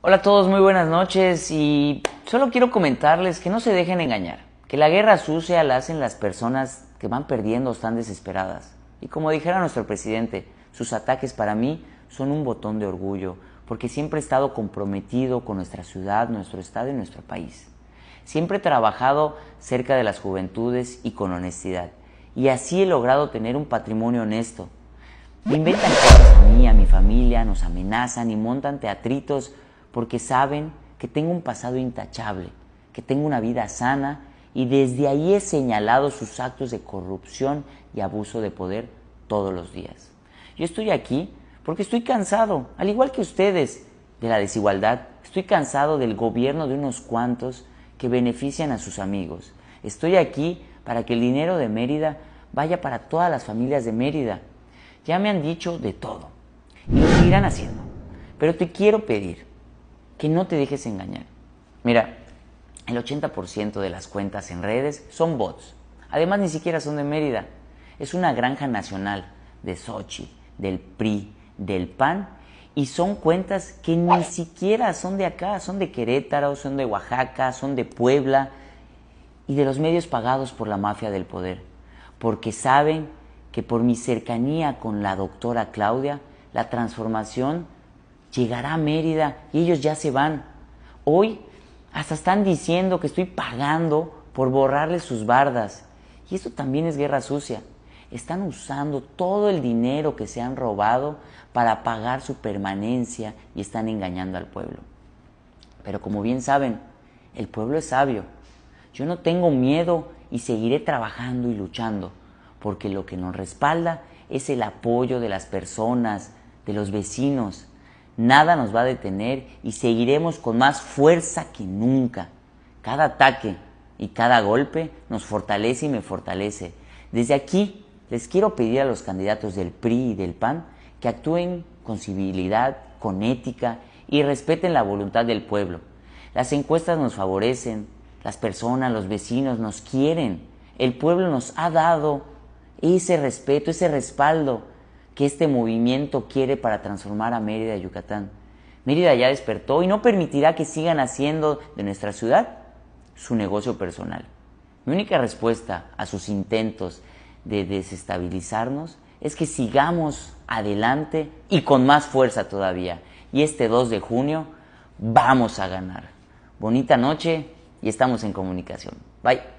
Hola a todos, muy buenas noches y solo quiero comentarles que no se dejen engañar, que la guerra sucia la hacen las personas que van perdiendo o están desesperadas. Y como dijera nuestro presidente, sus ataques para mí son un botón de orgullo, porque siempre he estado comprometido con nuestra ciudad, nuestro estado y nuestro país. Siempre he trabajado cerca de las juventudes y con honestidad, y así he logrado tener un patrimonio honesto. Me inventan cosas a mí, a mi familia, nos amenazan y montan teatritos porque saben que tengo un pasado intachable, que tengo una vida sana y desde ahí he señalado sus actos de corrupción y abuso de poder todos los días. Yo estoy aquí porque estoy cansado, al igual que ustedes, de la desigualdad. Estoy cansado del gobierno de unos cuantos que benefician a sus amigos. Estoy aquí para que el dinero de Mérida vaya para todas las familias de Mérida. Ya me han dicho de todo y lo seguirán haciendo. Pero te quiero pedir que no te dejes engañar. Mira, el 80% de las cuentas en redes son bots. Además, ni siquiera son de Mérida. Es una granja nacional de Sochi, del PRI, del PAN, y son cuentas que ni siquiera son de acá, son de Querétaro, son de Oaxaca, son de Puebla, y de los medios pagados por la mafia del poder, porque saben que por mi cercanía con la doctora Claudia, la transformación llegará a Mérida y ellos ya se van. Hoy hasta están diciendo que estoy pagando por borrarles sus bardas. Y esto también es guerra sucia. Están usando todo el dinero que se han robado para pagar su permanencia y están engañando al pueblo. Pero como bien saben, el pueblo es sabio. Yo no tengo miedo y seguiré trabajando y luchando, porque lo que nos respalda es el apoyo de las personas, de los vecinos, nada nos va a detener y seguiremos con más fuerza que nunca. Cada ataque y cada golpe nos fortalece y me fortalece. Desde aquí les quiero pedir a los candidatos del PRI y del PAN que actúen con civilidad, con ética y respeten la voluntad del pueblo. Las encuestas nos favorecen, las personas, los vecinos nos quieren, el pueblo nos ha dado ese respeto, ese respaldo que este movimiento quiere para transformar a Mérida, Yucatán. Mérida ya despertó y no permitirá que sigan haciendo de nuestra ciudad su negocio personal. Mi única respuesta a sus intentos de desestabilizarnos es que sigamos adelante y con más fuerza todavía. Y este 2 de junio vamos a ganar. Bonita noche y estamos en comunicación. Bye.